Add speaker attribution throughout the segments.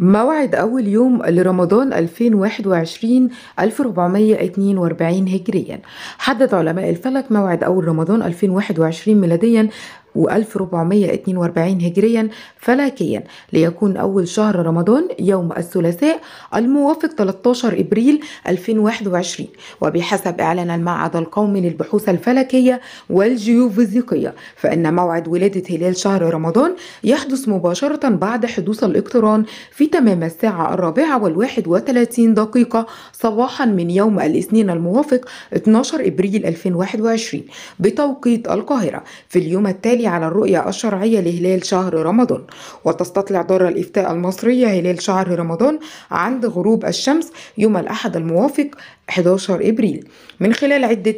Speaker 1: موعد أول يوم لرمضان 2021 1442 هجريا حدد علماء الفلك موعد أول رمضان 2021 ميلاديا و1442 هجريا فلكيا ليكون أول شهر رمضان يوم الثلاثاء الموافق 13 إبريل 2021 وبحسب إعلان المعهد القومي للبحوث الفلكية والجيوفيزيقية فإن موعد ولادة هلال شهر رمضان يحدث مباشرة بعد حدوث الاقتران في تمام الساعة الرابعة والواحد وثلاثين دقيقة صباحا من يوم الاثنين الموافق 12 إبريل 2021 بتوقيت القاهرة في اليوم التالي التالي على الرؤية الشرعية لهلال شهر رمضان وتستطلع دار الإفتاء المصرية هلال شهر رمضان عند غروب الشمس يوم الأحد الموافق 11 إبريل من خلال عدة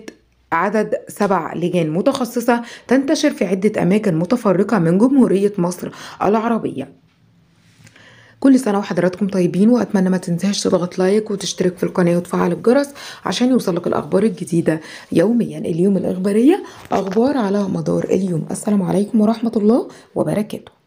Speaker 1: عدد سبع لجان متخصصة تنتشر في عدة أماكن متفرقة من جمهورية مصر العربية كل سنه وحضراتكم طيبين واتمنى ما تنساش تضغط لايك وتشترك في القناه وتفعل الجرس عشان يوصلك الاخبار الجديده يوميا اليوم الاخباريه اخبار على مدار اليوم السلام عليكم ورحمه الله وبركاته